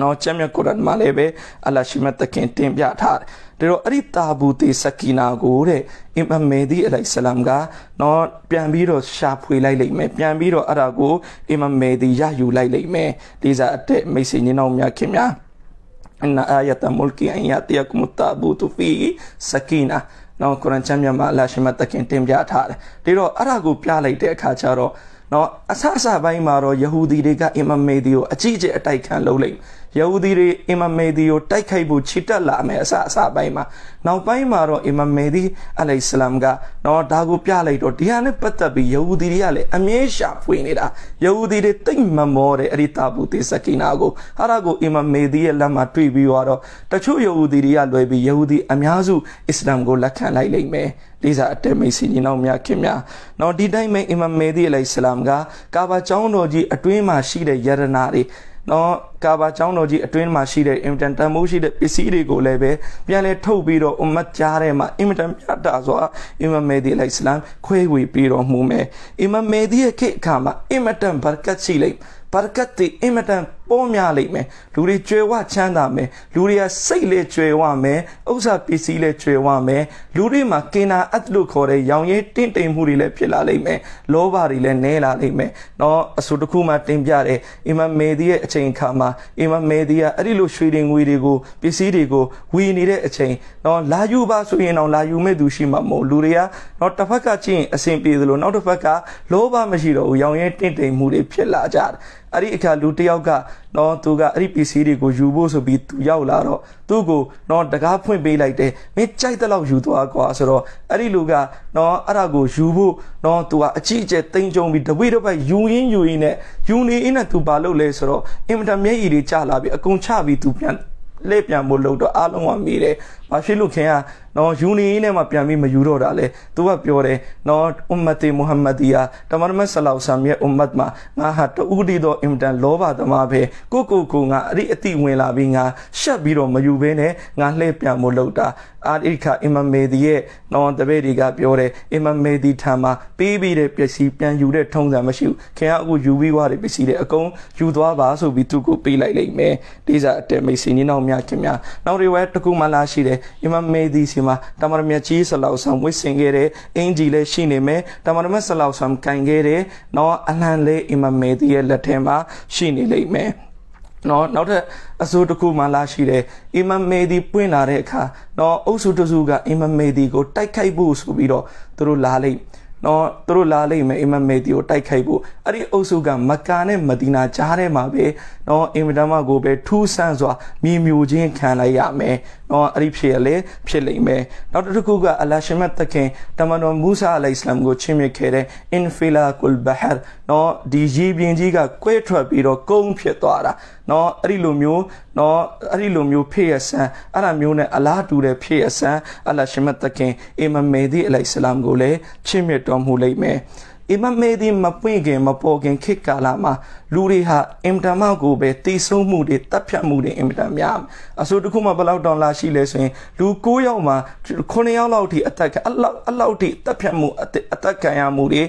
နော်ချက်မြတ်ကုရ်အာန်မှာလည်းပဲအလ္လာရှိမတ်တခင်တင်ပြထားတယ်ဒါတော့အဲ့ဒီတာဘူတေစကီနာကိုတဲ့အင်မမေဒီအလိုင်ဆလမ်ကနော်ပြန်ပြီးတော့ရှာဖွေလိုက်လိမ့်မယ်ပြန်ပြီးတော့အဲ့ဒါကိုအင်မမေဒီရယူလိုက်လိမ့်မယ်ဒီစားအတက်မိတ်ဆွေညီနောင်များခင်ဗျာအန်အာယတမုလ်ကီအန်ယတယကုမတာဘူတူဖီစကီနာနော်ကုရ်အန်ချမ်းမြတ်မှာအလရှိမတခင်တင်ပြထားတယ်ဒါတော့အဲ့ဒါကိုပြလိုက်တဲ့အခါကျတော့နော်အဆအစပိုင်းမှာတော့ယဟူဒီတွေကအင်မမေဒီကိုအကြီးအကျယ်အတိုက်ခံလုပ်လိုက်တယ်ယဟူဒီတွေအီမမ်မေဒီကိုတိုက်ခိုက်ဖို့ခြေတက်လာမယ်အစအစပိုင်းမှာနောက်ပိုင်းမှာတော့အီမမ်မေဒီအလိုင်စလမ်ကနော်ဒါကိုပြလိုက်တော့ဒီဟာနဲ့ပတ်သက်ပြီးယဟူဒီတွေကလည်းအမြဲရှာဖွေနေတာယဟူဒီတွေတိတ်မမောတဲ့အဲ့ဒီတာဘူးတေစကိနာကိုဟာရကိုအီမမ်မေဒီရဲ့လက်မှာတွေ့ပြီးတော့တချို့ယဟူဒီတွေကလွယ်ပြီးယဟူဒီအများစုအစ္စလာမ်ကိုလက်ခံလိုက်လိမ့်မယ်လေးစားအတက်မိတ်ဆင်ကြီးနောက်များခင်များနော်ဒီတိုင်းမဲ့အီမမ်မေဒီအလိုင်စလမ်ကကာဘာကျောင်းတော်ကြီးအတွင်းမှာရှိတဲ့ယရနာတွေနော်ကာဘာကျောင်းတော်ကြီးအတွင်းမှာရှိတဲ့အင်တန်တန်မိုးရှိတဲ့ပစ္စည်းတွေကိုလည်းပဲပြန်လဲထုတ်ပြီးတော့အွမ်မတ်ကြားထဲမှာအင်တန်ပြတာဆိုတာအင်မမေဒီအလိုင်စလမ်ခွဲဝေပြီးတော့မှုမယ်အင်မမေဒီရဲ့ခေတ်အခါမှာအင်မတန်ဘာကတ်ရှိလိုက်ဘာရကတ်တွေအင်မတန်ပေါများလိမ့်မယ်လူတွေကြွယ်ဝချမ်းသာမယ်လူတွေကစိတ်လည်းကြွယ်ဝမယ်ဥစ္စာပစ္စည်းလည်းကြွယ်ဝမယ်လူတွေမှာကင်နာအတ်လို့ခေါ်တဲ့ရောင်ရဲတင့်တိမ်မှုတွေလည်းဖြစ်လာလိမ့်မယ်လောဘတွေလည်းနည်းလာလိမ့်မယ်နော်အဆိုတစ်ခုမှတင်ပြတဲ့အင်မမေဒီရဲ့အချိန်အခါမှာအင်မမေဒီကအဲ့ဒီလိုရွှေတွေငွေတွေကိုပစ္စည်းတွေကိုဝီနေတဲ့အချိန်နော်လာယူပါဆိုရင်တော့လာယူမဲ့သူရှိမှာမဟုတ်လူတွေကနော်တစ်ဖက်ကချင်းအဆင်ပြေသလိုနောက်တစ်ဖက်ကလောဘမရှိတော့ဘူးရောင်ရဲတင့်တိမ်မှုတွေဖြစ်လာကြတယ်အဲ့ဒီအခါလူတယောက်က နော်သူကအဲ့ဒီ PC တွေကိုယူဖို့ဆိုပြီးသူရောက်လာတော့သူ့ကိုနော်တကားဖွင့်ပေးလိုက်တယ်မင်းကြိုက်တဲ့လောက်ယူသွားကွာဆိုတော့အဲ့ဒီလူကနော်အဲ့ဒါကိုယူဖို့နော်သူကအကြည့်အကျဲတိမ်ကြုံပြီးတပွေတစ်ပတ်ယူရင်းယူရင်းနဲ့ယူနေရင်းနဲ့သူပါလို့လဲဆိုတော့အင်တာမျက်ရည်တွေကျလာပြီးအကုန်ချပြီးသူပြန်လက်ပြန်မို့လို့တော့အားလုံးကမိတယ်ဘာဖြစ်လို့ခင်ဗျာနော်ယူနီနဲ့မှပြန်ပြီးမယူတော့တာလဲသူကပြောတယ်နော်အွမ်မတ်မုဟမ္မဒီယာတမန်မဆလောဆမ်ရဲ့အွမ်မတ်မှာငါဟာတူဒီတော့အင်တန်လောဘသမားပဲကိုကိုကိုငါအဲ့ဒီအတိဝင်လာပြီးငါရှက်ပြီးတော့မယူဘဲနဲ့ငါလှည့်ပြန်မို့လောက်တာအာဒီခါအင်မမေဒီရဲ့နော်တပည့်တွေကပြောတယ်အင်မမေဒီထံမှာပေးပြီးတဲ့ပစ္စည်းပြန်ယူတဲ့ထုံးစံမရှိဘူးခင်ဗျာအခုယူပြီးွားတဲ့ပစ္စည်းတွေအကုန်ယူသွားပါဆိုပြီးသူကိုပေးလိုက်လိမ့်မယ်ဒေဇာအတဲမိတ်စင်းနောက်များခင်ဗျာနောက်တွေဝဲတကူမှလာရှိတယ်အီမမ်မေဒီစီမှာတမရမြတ်ကြီးဆလောက်ဆမ်ဝစ်ဆင်ခဲ့တဲ့အင်ဂျီလည်းရှိနေမယ်တမရမြတ်ဆလောက်ဆမ်ကင်ခဲ့တဲ့နော်အလန်လေးအီမမ်မေဒီရဲ့လက်ထဲမှာရှိနေလိမ့်မယ်နော်နောက်ထပ်အစိုးတစ်ခုမှလာရှိတယ်အီမမ်မေဒီပွင့်လာတဲ့အခါနော်အုပ်စုတစုကအီမမ်မေဒီကိုတိုက်ခိုက်ဖို့ဆိုပြီးတော့သူတို့လာလိမ့်နော်သူတို့လာလိမ့်မယ်အီမမ်မေဒီကိုတိုက်ခိုက်ဖို့အဲ့ဒီအုပ်စုကမက္ကာနဲ့မဒီနာကြားထဲမှာပဲနော်အင်မတန်မှကိုပဲထူးဆန်းစွာမြေမြူချင်းခံလိုက်ရမယ်နော်အဲ့ဒီဖြစ်ရလေဖြစ်လိမ့်မယ်နောက်တစ်ခုကအလရှမတ်သခင်တမန်တော်မူဆာအလိုင်စလမ်ကိုချီးမြှင့်ခဲ့တဲ့ infila kul bahar နော်ဒီရေပြင်ကြီးက ကွဲထွက်ပြီးတော့ကုန်းဖြစ်သွားတာနော်အဲ့ဒီလိုမျိုး နော်အဲ့ဒီလိုမျိုးဖြစ်ရဆန်းအဲ့ဒါမျိုးနဲ့အလားတူတဲ့ဖြစ်ရဆန်းအလရှမတ်သခင်အမမေဒီအလိုင်စလမ်ကိုလည်းချီးမြှင့်တော်မူလိမ့်မယ်အီမမ်မေဒီမပွင့်ခင်မပေါ်ခင်ခေတ်ကာလမှာလူတွေဟာအင်တာမကိုပဲတည်ဆုံမှုတွေတပ်ဖြတ်မှုတွေအင်တာများအဆိုတခုမှဘလောက်တောင်လာရှိလဲဆိုရင်လူ9ယောက်မှာ9ယောက်လောက်ထိအသက်ကအလောက်အလောက်ထိတပ်ဖြတ်မှုအသက်ခံရမှုတွေ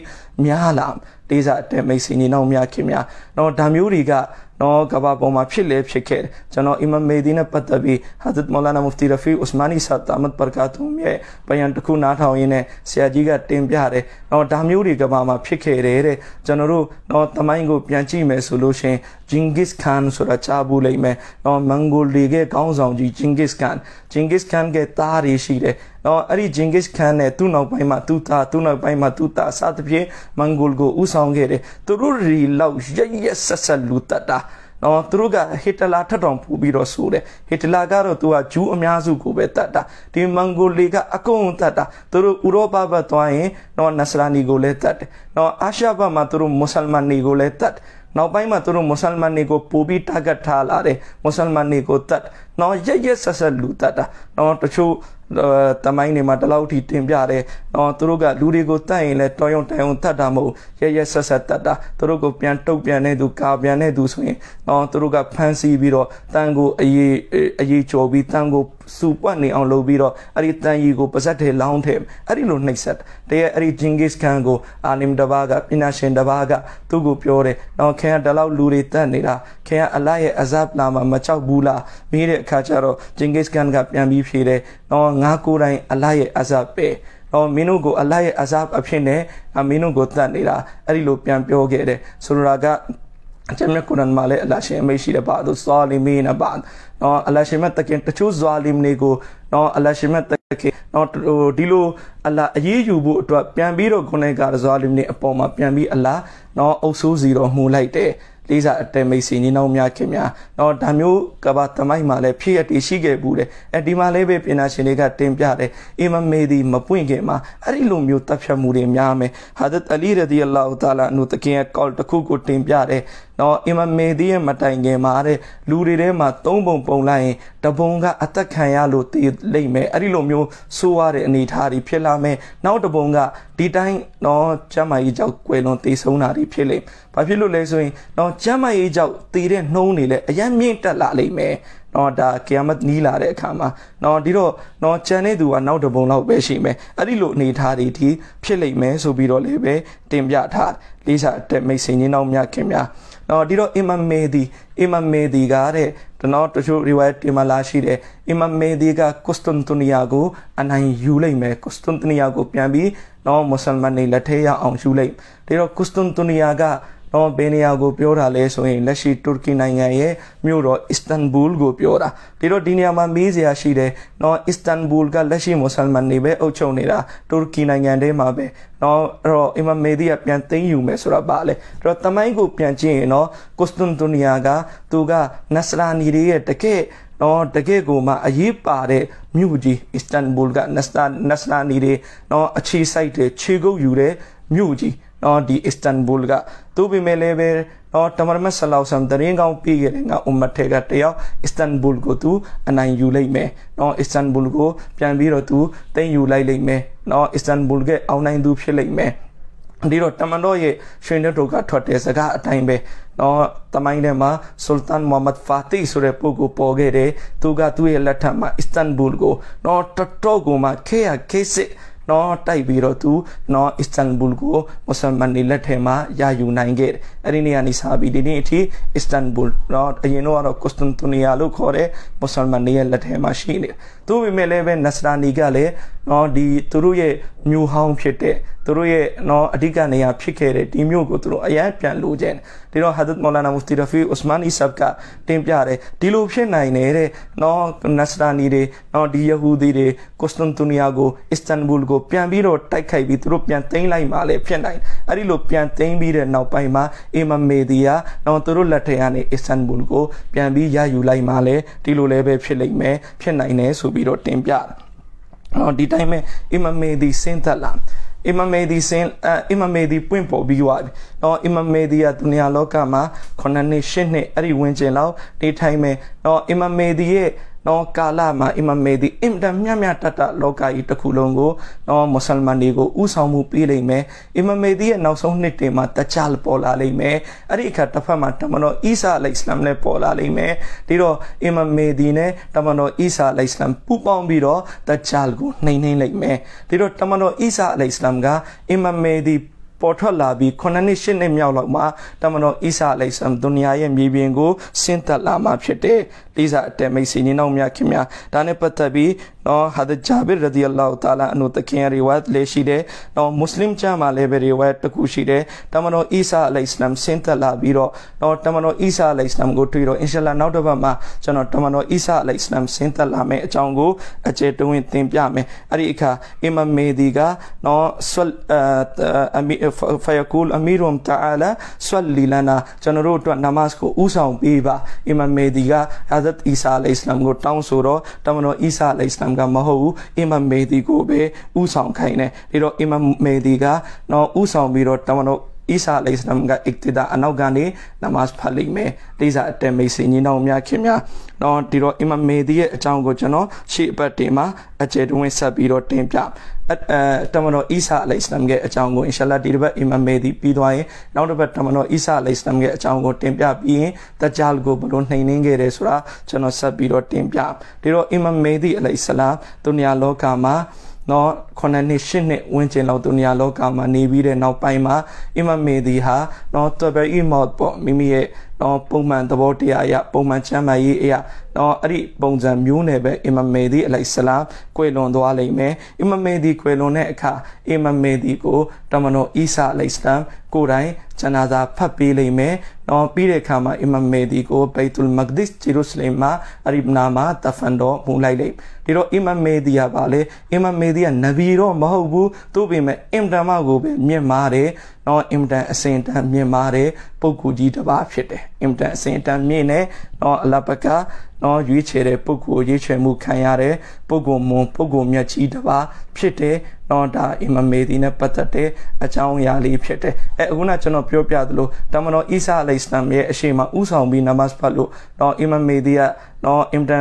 များလာဒေသအတဲမိတ်ဆွေညီနောင်များခင်များတော့ဒါမျိုးတွေကနော်ကဘာပေါ်မှာဖြစ်လေဖြစ်ခဲ့ကျွန်တော်အီမမ်မေဒီနဲ့ပတ်သက်ပြီးဟာဇတ်မောလာနာမူဖတီရဖီဥစမာနီဆာတာမတ်ဘာကာတူရဲ့ဗျံတစ်ခုနားထောင်ရင်းနဲ့ဆရာကြီးကတင်ပြတယ်နော်ဒါမျိုးတွေကဘာမှာဖြစ်ခဲ့တယ်တဲ့ကျွန်တော်တို့နော်တမိုင်းကိုပြန်ကြည့်မယ်ဆိုလို့ရှင်ဂျင်ဂစ်ခန်ဆိုတာကြားဘူးလိမ့်မယ်နော်မန်ဂိုလီရဲ့ခေါင်းဆောင်ကြီးဂျင်ဂစ်ခန်ဂျင်ဂစ်ခန်ရဲ့သားတွေရှိတယ်နော်အဲ့ဒီဂျင်ဂစ်ခန်နဲ့သူ့နောက်ပိုင်းမှာသူ့သားသူ့နောက်ပိုင်းမှာသူ့သားအစသဖြင့်မန်ဂိုလ်ကိုဥဆောင်ခဲ့တယ်သူတို့ရီလောက်ရရက်ဆက်ဆက်လူတတ်တာနော်သူတို့ကဟစ်တလာထပ်တော်ပူပြီးတော့ဆိုတယ်ဟစ်တလာကတော့သူကဂျူးအများစုကိုပဲတတ်တာဒီမန်ဂိုလီကအကုန်တတ်တာသူတို့ဥရောပဘက်သွားရင်နော်နက်စလာနီကိုလည်းတတ်တယ်နော်အာရှဘက်မှာသူတို့မွတ်ဆလမန်တွေကိုလည်းတတ်တယ်နောက်ပိုင်းမှာသူတို့မွတ်ဆလမန်တွေကိုပိုပြီးတာဂက်ထားလာတယ်မွတ်ဆလမန်တွေကိုတတ်နော်ရက်ရက်ဆက်ဆက်လူတတ်တာနော်တချို့တမိုင်းတွေမှာတလောက်ထိတင်ပြတယ်။နော်သူတို့ကလူတွေကိုတတ်ရင်လဲတော်ရုံတိုင်ုံတတ်တာမဟုတ်ရရဆက်ဆက်တတ်တာသူတို့ကိုပြန်တုတ်ပြန်နေသူကာပြန်နေသူဆိုရင်နော်သူတို့ကဖန်စီပြီးတော့တန်ကိုအေးအေးကြော်ပြီးတန်ကိုစူပတ်နေအောင်လုပ်ပြီးတော့အဲ့ဒီတန်ကြီးကိုပါဇက်ထဲလောင်းထဲအဲ့ဒီလိုနှိပ်ဆက်တကယ်အဲ့ဒီဂျင်ဂစ်ခန်ကိုအာလင်တဘာကပညာရှင်တဘာကသူ့ကိုပြောတယ်နော်ခင်ဗျားဒီလောက်လူတွေတတ်နေတာခင်ဗျားအလရဲ့အဇပ်လာမှာမချောက်ဘူးလားမေးတဲ့အခါကျတော့ဂျင်ဂစ်ခန်ကပြန်ပြီးဖြေတယ်နော်ငါကိုယ်တိုင်အလရဲ့အစာပဲနော်မင်းတို့ကိုအလရဲ့အစာအဖြစ်နဲ့မင်းတို့ကိုတတ်နေတာအဲ့ဒီလိုပြန်ပြောခဲ့တယ်ဆိုလိုတာကကျွန်တော်ကုရ်အာန်မှာလည်းအလရှင်အမိတ်ရှိတဲ့ပါသူဆာလီမီနပါနော်အလရှင်မတ်တကင်တချို့ဇာလီမတွေကိုနော်အလရှင်မတ်တကင်နော်ဟိုဒီလိုအလာအေးယူဖို့အတွက်ပြန်ပြီးတော့ခုနကဇာလီမတွေအပေါ်မှာပြန်ပြီးအလာနော်အုပ်ဆိုးစီတော်မူလိုက်တယ်လေးစားအတမိတ်စီနေနောက်များခင်များနော်ဒါမျိုးကဘာသမိုင်းမှာလည်းဖြစ်ရတည်ရှိခဲ့ဘူးတယ်အဲဒီမှာလည်းပဲပညာရှင်တွေကတင်ပြတယ်အီမမေဒီမပွင့်ခင်မှာအဲ့ဒီလိုမျိုးတပ်ဖြတ်မှုတွေများမယ်ဟာဒတ်အလီရဒီအလ္လာဟူတာလာအနုတကင်ကောက်တစ်ခုကိုတင်ပြတယ်နော်အင်မမေဒီရဲ့မတိုင်ခင်မှာတဲ့လူတွေထဲမှာသုံးပုံပုံလိုက်ရင်တပုံကအသက်ခံရလို့တည်လိမ့်မယ်အဲ့ဒီလိုမျိုးဆိုးရတဲ့အနေအထားတွေဖြစ်လာမယ်နောက်တပုံကဒီတိုင်းနော်ကျမကြီးကြောက်ကွယ်လွန်တည်ဆုံးတာတွေဖြစ်လိမ့်ဘာဖြစ်လို့လဲဆိုရင်နော်ကျမကြီးကြောက်တည်တဲ့နှုံးတွေလည်းအရင်မြင့်တက်လာလိမ့်မယ်နော်ဒါကီယာမတ်နီးလာတဲ့အခါမှာနော်ဒီတော့နော်ကြံနေသူကနောက်တပုံလောက်ပဲရှိမယ်အဲ့ဒီလိုအနေထားတွေဒီဖြစ်လိမ့်မယ်ဆိုပြီးတော့လည်းပဲတင်ပြထားလေးစားတဲ့မိတ်ဆွေညီနောင်များခင်များနော်ဒီတော့အီမမ်မေဒီအီမမ်မေဒီကတဲ့ကျွန်တော်တချို့ riwayat တင်မလာရှိတယ်အီမမ်မေဒီကကွန်စတန်တီနီယာကိုအနိုင်ယူလိုက်မယ်ကွန်စတန်တီနီယာကိုပြန်ပြီးနော်မွတ်စလမန်တွေလက်ထဲရအောင်ယူလိုက်ဒါတော့ကွန်စတန်တီနီယာကနော်ဘယ်နေရာကိုပြောတာလဲဆိုရင်လက်ရှိတူရကီနိုင်ငံရဲ့မြို့တော်အစ္စတန်ဘူလ်ကိုပြောတာဒီတော့ဒီနေရာမှာမေးစရာရှိတယ်နော်အစ္စတန်ဘူလ်ကလက်ရှိမွတ်စလမန်တွေပဲအုပ်ချုပ်နေတာတူရကီနိုင်ငံထဲမှာပဲနော်အဲ့တော့အီမမ်မေဒီကပြန်သိမ်းယူမယ်ဆိုတာပါလေအဲ့တော့တမိုင်းကိုပြန်ကြည့်ရင်နော်ကွန်စတန်တူနီယာကသူကနက်စလာနီတွေရဲ့တကယ့်နော်တကယ့်ကိုမှ အရေးပါတဲ့မြို့ကြီးအစ္စတန်ဘူလ်ကနက်စလာနီတွေနော်အခြေစိုက်တဲ့ခြေကုပ်ယူတဲ့မြို့ကြီးနော်ဒီအစ္စတန်ဘူလ်ကသူ့ပြင်မဲ့လည်းပဲနော်တမရမတ်ဆလောက်ဆမ်တရင်ကောင်ပြီးခဲ့တဲ့ငါအွမ်မတ်ထဲကတယောက်အစ္စတန်ဘူလ်ကိုသူအနိုင်ယူလိုက်မယ်နော်အစ္စတန်ဘူလ်ကို ပြန်ပြီးတော့သူတင်ယူလိုက်လိမ့်မယ်နော်အစ္စတန်ဘူလ်ကအောင်နိုင်သူဖြစ်လိမ့်မယ်ဒီတော့တမန်တော်ရဲ့ရှင်တဲ့တို့ကထွက်တဲ့စကားအတိုင်းပဲနော်တမိုင်းထဲမှာဆူလ်တန်မိုဟမ္မဒ်ဖာတီဆိုတဲ့ပုဂ္ဂိုလ်ပေါ်ခဲ့တယ်သူက သူ့ရဲ့လက်ထက်မှာအစ္စတန်ဘူလ်ကို နော်တတော်ကိုမှခေယခေစစ်နော်တိုက်ပြီးတော့သူနော်အစ္စတန်ဘူလ်ကိုမွဆလမန်တွေလက်ထဲမှာရယူနိုင်ခဲ့တယ်အဲ့ဒီနေရာနေစပြီးဒီနေ့အထိအစ္စတန်ဘူလ်နော်အရင်တော့ကတော့ကွန်စတန်တီနီယာလို့ခေါ်တဲ့မွဆလမန်တွေရဲ့လက်ထဲမှာရှိနေတယ်သို့ပေမဲ့လည်းပဲနက်စတာနီကလည်းနော်ဒီသူတို့ရဲ့မျိုးဟောင်းဖြစ်တဲ့သူတို့ရဲ့နော်အဓိကနေရာဖြစ်ခဲ့တဲ့ဒီမျိုးကိုသူတို့အရင်ပြန်လိုချင်တယ်ဒါတော့ဟာဒတ်မောလာနာမူဖတီရဖီဥစမန်အီဆပ်ကတင်ပြတယ်ဒီလိုဖြစ်နိုင်နေတဲ့နော်နက်စတာနီတွေနော်ဒီယဟူဒီတွေကိုစတန်တူနီယာကိုအစ္စတန်ဘူလ်ကိုပြန်ပြီးတော့တိုက်ခိုက်ပြီးသူတို့ပြန်သိမ်းလိုက်မှလည်းဖြစ်နိုင်အဲ့ဒီလိုပြန်သိမ်းပြီးတဲ့နောက်ပိုင်းမှာအီမမေဒီယာနော်သူတို့လက်ထက်ကနေအစ္စတန်ဘူလ်ကိုပြန်ပြီးရယူလိုက်မှလည်းဒီလိုလည်းပဲဖြစ်လိမ့်မယ်ဖြစ်နိုင်တယ်ဆိုပြီးပြီးတော့တင်ပြတာဒီတိုင်းပဲအီမမေဒီဆင်းသက်လာအီမမေဒီဆင်းအီမမေဒီပွင့်ပေါ်ပြီးသွားပြီ။နော်အီမမေဒီကဒုနီယာလောကမှာ9နှစ်10နှစ်အဲ့ဒီဝင်ကျင်လောက်နေထိုင်မယ်။နော်အီမမေဒီရဲ့နော်ကာလမှာအီမမ်မေဒီအင်တန်မြတ်မြတ်တတ်တလောကကြီးတစ်ခုလုံးကိုနော်မွတ်စလမန်တွေကိုဥဆောင်မှုပေးလိမ့်မယ်အီမမ်မေဒီရဲ့နောက်ဆုံးနှစ်တွေမှာတခြားပေါ်လာလိမ့်မယ်အဲ့ဒီအခါတစ်ဖက်မှာတမန်တော်အီဆာအလိုင်စလမ်နဲ့ပေါ်လာလိမ့်မယ်ဒီတော့အီမမ်မေဒီနဲ့တမန်တော်အီဆာအလိုင်စလမ်ပူးပေါင်းပြီးတော့တခြားကိုနှိမ်နှိမ်လိမ့်မယ်ဒီတော့တမန်တော်အီဆာအလိုင်စလမ်ကအီမမ်မေဒီပေါ်ထွက်လာပြီး9နှစ်10နှစ်မြောက်လောက်မှာတမန်တော်အိဆာအလိဆမ်ဒုနီယာရဲ့မြေပြင်ကိုဆင်းသက်လာမှာဖြစ်တယ်။လိဆာအတက်မိတ်စီနေနောက်များခင်များဒါနဲ့ပတ်သက်ပြီးနော်ဟာဒဂျာဘီရဒီအလ္လာဟူတာလာအနုတခင်ရီဝတ်လေးရှိတယ်နော်မွတ်စလင်ကျမ်းမှာလည်းပဲရီဝတ်တစ်ခုရှိတယ်တမန်တော်အီဆာအလိုင်စလမ်ဆင်းသက်လာပြီးတော့နော်တမန်တော်အီဆာအလိုင်စလမ်ကိုတွေ့တော့အင်ရှာလာနောက်တစ်ပတ်မှာကျွန်တော်တမန်တော်အီဆာအလိုင်စလမ်ဆင်းသက်လာမယ့်အကြောင်းကိုအကျေတဝင်သင်ပြမယ်အဲ့ဒီအခါအီမမ်မေဒီကနော်ဆွလ်အမီဖယကူလ်အမီရုမ်တာအလာဆွလ်လီလနာကျွန်တော်တို့အတွက်နမတ်ကိုဥဆောင်ပေးပါအီမမ်မေဒီကဟာဇတ်အီဆာအလိုင်စလမ်ကိုတောင်းဆိုတော့တမန်တော်အီဆာအလိုင်စလမ်ကမဟုတ်ဘူးအီမမ်မေဒီကိုပဲဥဆောင်ခိုင်းတယ်ဒါတော့အီမမ်မေဒီကနော်ဥဆောင်ပြီးတော့တမန်တော်အီစာအလိုင်စလမ်ကအစ်တဒါအနောက်ကနေနမတ်ဖတ်လိမ့်မယ်တိစာအတမိတ်စင်ကြီးနောက်များခင်များတော့ဒီတော့အီမမ်မေဒီရဲ့အကြောင်းကိုကျွန်တော်ရှေ့အပတ်တင်မှာအကျေတွင်းဆက်ပြီးတော့တင်ပြတမန်တော်အီဆာအလိုင်စလမ်ရဲ့အကြောင်းကိုအင်ရှာအလ္လာဒီတစ်ပတ်အီမမ်မေဒီပြီးသွားရင်နောက်တစ်ပတ်တမန်တော်အီဆာအလိုင်စလမ်ရဲ့အကြောင်းကိုတင်ပြပြီးရင်တဂျာလ်ကိုဘလို့နှိမ်နှင်းခဲ့တယ်ဆိုတာကျွန်တော်ဆက်ပြီးတော့တင်ပြဒီတော့အီမမ်မေဒီအလိုင်စလမ်သူနေရာလောကမှာနော်ခုနှစ်နှစ်ရှစ်နှစ်ဝန်းကျင်လောက်ဒုနီယာလောကမှာနေပြီးတဲ့နောက်ပိုင်းမှာအီမမေဒီဟာနော်တဘီမော့ပေါ့မိမိရဲ့နော်ပုံမှန်သဘောတရားအရပုံမှန်ချမ်းသာရေးအရနော်အဲ့ဒီပုံစံမျိုးနဲ့ပဲအီမမေဒီအလိုင်ဆလာကွယ်လွန်သွားလိမ့်မယ်အီမမေဒီကွယ်လွန်တဲ့အခါအီမမေဒီကိုတမန်တော်အီစာအလိုင်ဆလမ်ကိုယ်တိုင် ကျန်နာသာဖတ်ပေးလိမ့်မယ်နော်ပြီးတဲ့အခါမှာအီမမေဒီကိုဘိုက်တူလ်မက်ဒစ်ဂျေရုဆလင်မှာအရိဘနာမှာတဖန်တော်မူလိုက်လိမ့်ဒီတော့အီမမေဒီကပါလေအီမမေဒီကနဗီတော့မဟုတ်ဘူးသူ့ပေမဲ့အင်တန်မကိုပဲမြင့်မာတယ်နော်အင်တန်အစင်တန်မြင့်မာတယ်ပုဂ္ဂိုလ်ကြီးတစ်ပါးဖြစ်တယ်အင်တန်အစင်တန်မြင့်နေနော်အလဘကာနော်ရွေးချယ်တဲ့ပုဂ္ဂိုလ်ရွေးချယ်မှုခံရတဲ့ပုဂ္ဂိုလ်မွန်ပုဂ္ဂိုလ်မြတ်ကြီးတစ်ပါးဖြစ်တဲ့နော်ဒါအင်မမေဒီနဲ့ပတ်သက်တဲ့အကြောင်းအရာလေးဖြစ်တယ်အဲအခုနကျွန်တော်ပြောပြသလိုတမန်တော်အီဆာအလိုင်စလမ်ရဲ့အရှိမဥဆောင်ပြီးနမတ်ဖတ်လို့နော်အင်မမေဒီကနော်အင်တာ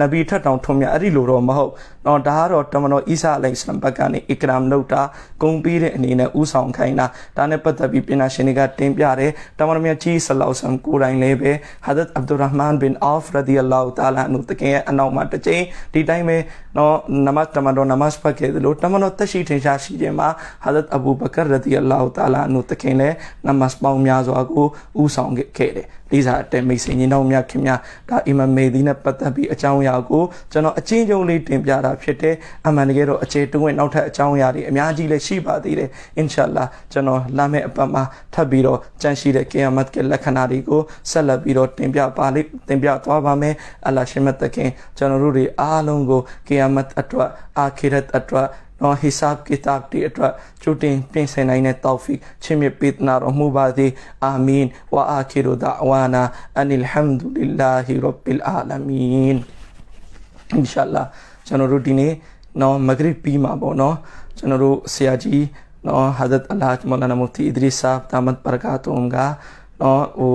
နဗီထက်တောင်ထွန်မြအဲ့ဒီလိုတော့မဟုတ်တော့ဒါကတော့တမန်တော်အိဆာအလိမ်ဆမ်ဘတ်ကနေအီကရမ်လုပ်တာဂုံပြီးတဲ့အနေနဲ့ဥဆောင်ခိုင်းတာဒါနဲ့ပတ်သက်ပြီးပညာရှင်တွေကတင်ပြတယ်တမန်တော်မြတ်ကြီးဆလောက်ဆမ်ကိုတိုင်းလည်းပဲဟာဒတ်အဗ်ဒူရဟ်မန်ဘင်အာဖ်ရဒီအလောတာလာနုတကယ်အနောက်မှာတစ်ချိန်ဒီတိုင်းပဲနော်နမတ်တမန်တော်နမတ်ဖတ်ခဲ့သလိုတမန်တော်တက်ရှိထင်ရှားရှိခြင်းမှာဟာဒတ်အဘူဘကာရဒီအလောတာလာနုတကယ်လည်းနမတ်ပေါင်းများစွာကိုဥဆောင်ခဲ့တယ်လေးစားအတဲမိတ်ဆွေညီနောင်များခင်များဒါအီမမေဒီနဲ့ပတ်သက်ပြီးအကြောင်းအရာကိုကျွန်တော်အချင်းချင်းလေးတင်ပြတာဖြစ်တယ်အမှန်တကယ်တော့အခြေတွင်းနောက်ထပ်အကြောင်းအရာတွေအများကြီးလည်းရှိပါသေးတယ်အင်ရှာလာကျွန်တော်လာမယ့်အပတ်မှာထပ်ပြီးတော့ကြန့်ရှိတဲ့ကီယာမတ်ကလက္ခဏာတွေကိုဆက်လက်ပြီးတော့တင်ပြပါလိမ့်တင်ပြသွားပါမယ်အလ္လာရှင်မတ်သခင်ကျွန်တော်တို့တွေအားလုံးကိုကီယာမတ်အတွက်အာခိရတ်အတွက်နော် hisab kitab တိအတွက်ကျူတင်ပြင်ဆင်နိုင်တဲ့ tawfiq ချင်းမြပေးနာတော်မူပါစေအာမင်ဝါအာခီရူဒါဝါနာ အန်အလ်ဟမ်ဒူလ illah ရပ်ဘီလ်အာလမင်အင်ရှာလာကျွန်တော်တို့ဒီနေ့နော်မဂရစ်ပြီးမှာပေါ့နော်ကျွန်တော်တို့ဆရာကြီး နော်ဟာဇတ်အလ္လာဟ်မௌလာနာမူတီအီဒရစ်ဆာတာမတ်ဘာရကာတုမ်ကနော်ဟို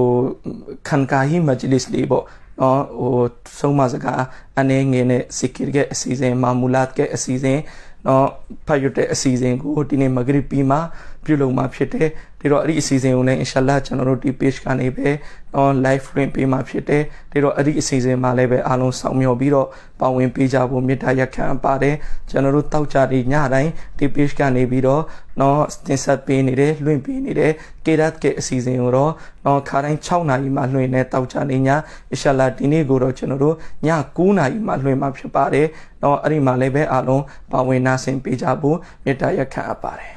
ခန်ကာဟီမဂျလစ်လေးပေါ့နော်ဟိုဆုံးမစကားအနေငယ်နဲ့စီကီရ်ကအစီအစဉ်မာမူလတ်ကအစီအစဉ်နော်ဖတ်ရွတ်တဲ့အစီအစဉ်ကိုဒီနေ့မဂရစ်ပီမှာပြုလုပ်မှာဖြစ်တယ်ဒီတော့အဲ့ဒီအစီအစဉ်ကိုလည်း inshallah ကျွန်တော်တို့ဒီ page ကနေပဲ on live လွှင့်ပေးမှာဖြစ်တယ်ဒီတော့အဲ့ဒီအစီအစဉ်မှာလည်းပဲအားလုံးဆောင်မြော်ပြီးတော့ပါဝင်ပေးကြဖို့မေတ္တာရက်ခံပါတယ်ကျွန်တော်တို့တောက်ကြတဲ့ညတိုင်းဒီ page ကနေပြီးတော့နော်တင်ဆက်ပေးနေတယ်လွှင့်ပေးနေတယ် KDAT ကအစီအစဉ်ကိုတော့နော်ခါတိုင်း6နာရီမှလွှင့်နေတောက်ကြနေည inshallah ဒီနေ့ကိုတော့ကျွန်တော်တို့ည9နာရီမှလွှင့်မှာဖြစ်ပါတယ်နော်အဲ့ဒီမှာလည်းပဲအားလုံးပါဝင်နာဆင်ပေးကြဖို့မေတ္တာရက်ခံပါတယ်